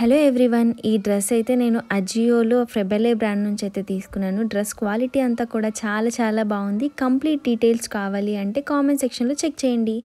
hello everyone ఈ dress అయితే నేను అజియోలో ఫ్రెబెలే బ్రాండ్ నుంచి అయితే తీసుకున్నాను డ్రెస్ క్వాలిటీ అంతా కూడా చాలా చాలా బాగుంది కంప్లీట్ డీటెయిల్స్ కావాలి అంటే కామెంట్ సెక్షన్లో చెక్ చేయండి